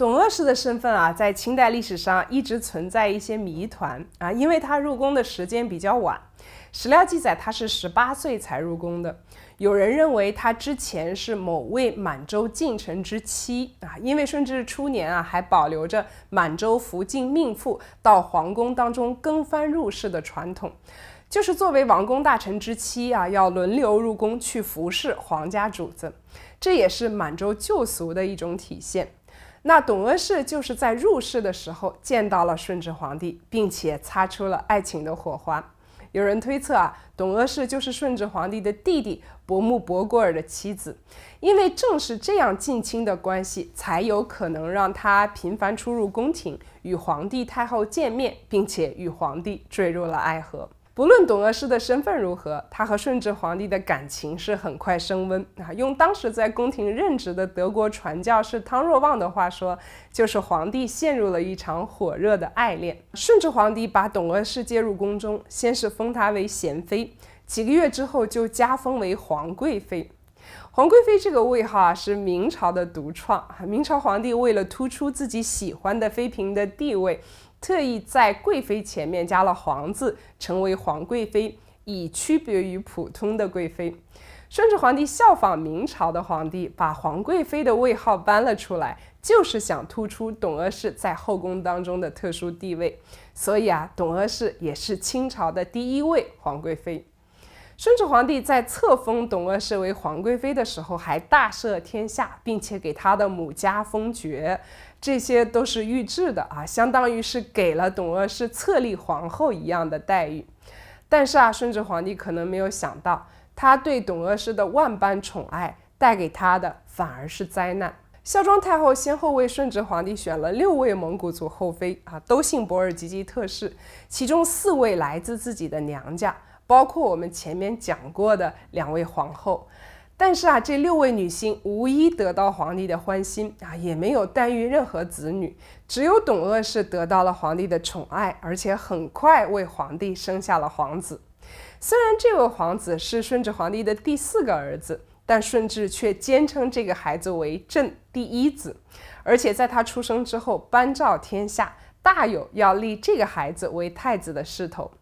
董鄂氏的身份啊，在清代历史上一直存在一些谜团啊，因为她入宫的时间比较晚，史料记载她是十八岁才入宫的。有人认为她之前是某位满洲近臣之妻啊，因为顺治初年啊还保留着满洲福晋命妇到皇宫当中更番入室的传统，就是作为王公大臣之妻啊，要轮流入宫去服侍皇家主子，这也是满洲旧俗的一种体现。那董鄂氏就是在入世的时候见到了顺治皇帝，并且擦出了爱情的火花。有人推测啊，董鄂氏就是顺治皇帝的弟弟博木博果尔的妻子，因为正是这样近亲的关系，才有可能让他频繁出入宫廷，与皇帝、太后见面，并且与皇帝坠入了爱河。不论董鄂氏的身份如何，她和顺治皇帝的感情是很快升温啊。用当时在宫廷任职的德国传教士汤若望的话说，就是皇帝陷入了一场火热的爱恋。顺治皇帝把董鄂氏接入宫中，先是封她为贤妃，几个月之后就加封为皇贵妃。皇贵妃这个位号啊，是明朝的独创。明朝皇帝为了突出自己喜欢的妃嫔的地位，特意在贵妃前面加了“皇”字，成为皇贵妃，以区别于普通的贵妃。顺治皇帝效仿明朝的皇帝，把皇贵妃的位号搬了出来，就是想突出董鄂氏在后宫当中的特殊地位。所以啊，董鄂氏也是清朝的第一位皇贵妃。顺治皇帝在册封董鄂氏为皇贵妃的时候，还大赦天下，并且给他的母家封爵，这些都是御制的啊，相当于是给了董鄂氏册立皇后一样的待遇。但是啊，顺治皇帝可能没有想到，他对董鄂氏的万般宠爱，带给他的反而是灾难。孝庄太后先后为顺治皇帝选了六位蒙古族后妃啊，都姓博尔济吉特氏，其中四位来自自己的娘家。包括我们前面讲过的两位皇后，但是啊，这六位女性无一得到皇帝的欢心啊，也没有诞育任何子女。只有董鄂氏得到了皇帝的宠爱，而且很快为皇帝生下了皇子。虽然这位皇子是顺治皇帝的第四个儿子，但顺治却坚称这个孩子为朕第一子，而且在他出生之后颁诏天下，大有要立这个孩子为太子的势头。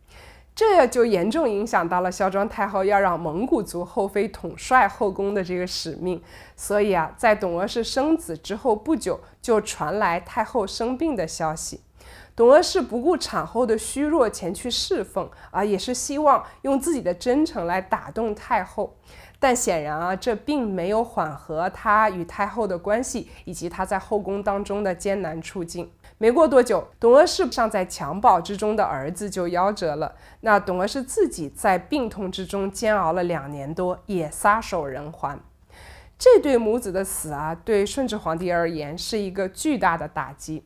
这就严重影响到了孝庄太后要让蒙古族后妃统帅后宫的这个使命，所以啊，在董鄂氏生子之后不久，就传来太后生病的消息。董鄂氏不顾产后的虚弱前去侍奉啊，也是希望用自己的真诚来打动太后。但显然啊，这并没有缓和她与太后的关系，以及她在后宫当中的艰难处境。没过多久，董鄂氏尚在襁褓之中的儿子就夭折了。那董鄂氏自己在病痛之中煎熬了两年多，也撒手人寰。这对母子的死啊，对顺治皇帝而言是一个巨大的打击。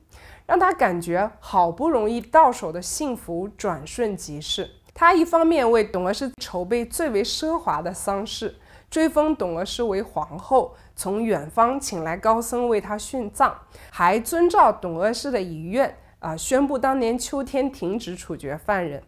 让他感觉好不容易到手的幸福转瞬即逝。他一方面为董鄂氏筹备最为奢华的丧事，追封董鄂氏为皇后，从远方请来高僧为他殉葬，还遵照董鄂氏的遗愿啊，宣布当年秋天停止处决犯人。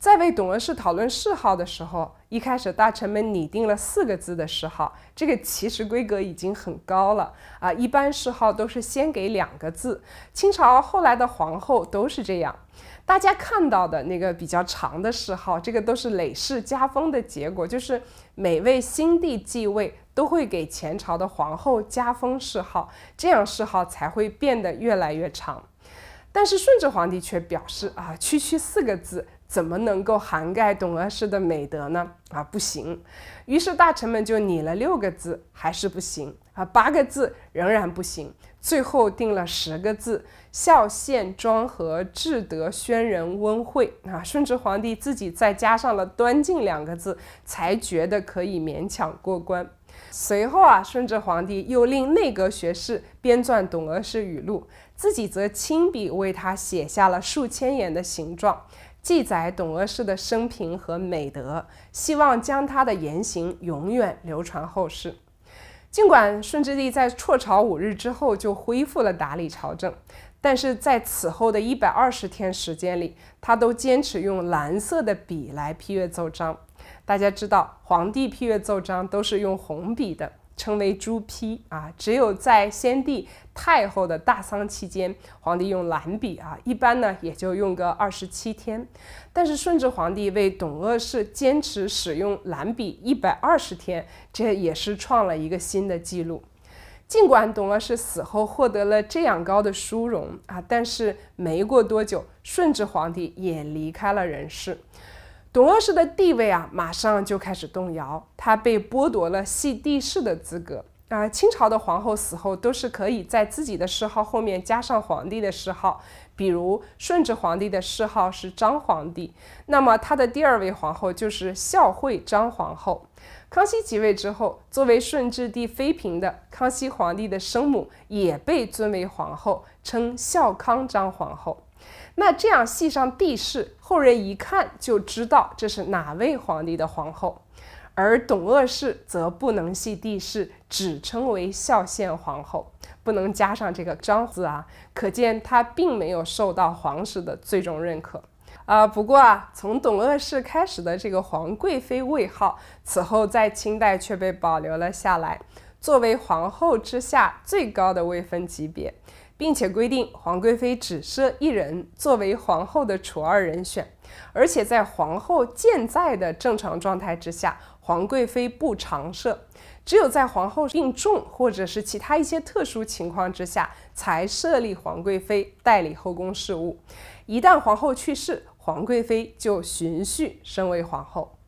在为董鄂氏讨论谥号的时候，一开始大臣们拟定了四个字的谥号，这个其实规格已经很高了啊。一般谥号都是先给两个字，清朝后来的皇后都是这样。大家看到的那个比较长的谥号，这个都是累世加封的结果，就是每位新帝继位都会给前朝的皇后加封谥号，这样谥号才会变得越来越长。但是顺治皇帝却表示啊，区区四个字。怎么能够涵盖董鄂氏的美德呢？啊，不行。于是大臣们就拟了六个字，还是不行啊。八个字仍然不行，最后定了十个字：孝、献庄、和、至德、宣、仁、温、惠。啊，顺治皇帝自己再加上了端敬两个字，才觉得可以勉强过关。随后啊，顺治皇帝又令内阁学士编撰董鄂氏语录，自己则亲笔为他写下了数千言的行状。记载董鄂氏的生平和美德，希望将他的言行永远流传后世。尽管顺治帝在辍朝五日之后就恢复了打理朝政，但是在此后的一百二十天时间里，他都坚持用蓝色的笔来批阅奏章。大家知道，皇帝批阅奏章都是用红笔的。称为朱批啊，只有在先帝太后的大丧期间，皇帝用蓝笔啊，一般呢也就用个二十七天。但是顺治皇帝为董鄂氏坚持使用蓝笔一百二十天，这也是创了一个新的记录。尽管董鄂氏死后获得了这样高的殊荣啊，但是没过多久，顺治皇帝也离开了人世。董鄂氏的地位啊，马上就开始动摇。她被剥夺了系帝室的资格啊。清朝的皇后死后都是可以在自己的谥号后面加上皇帝的谥号，比如顺治皇帝的谥号是张皇帝，那么他的第二位皇后就是孝惠张皇后。康熙即位之后，作为顺治帝妃嫔的康熙皇帝的生母也被尊为皇后，称孝康张皇后。那这样系上帝饰，后人一看就知道这是哪位皇帝的皇后，而董鄂氏则不能系帝室，只称为孝献皇后，不能加上这个章字啊。可见她并没有受到皇室的最终认可啊。不过啊，从董鄂氏开始的这个皇贵妃位号，此后在清代却被保留了下来，作为皇后之下最高的位分级别。并且规定，皇贵妃只设一人，作为皇后的储二人选。而且在皇后健在的正常状态之下，皇贵妃不常设，只有在皇后病重或者是其他一些特殊情况之下，才设立皇贵妃代理后宫事务。一旦皇后去世，皇贵妃就循序升为皇后。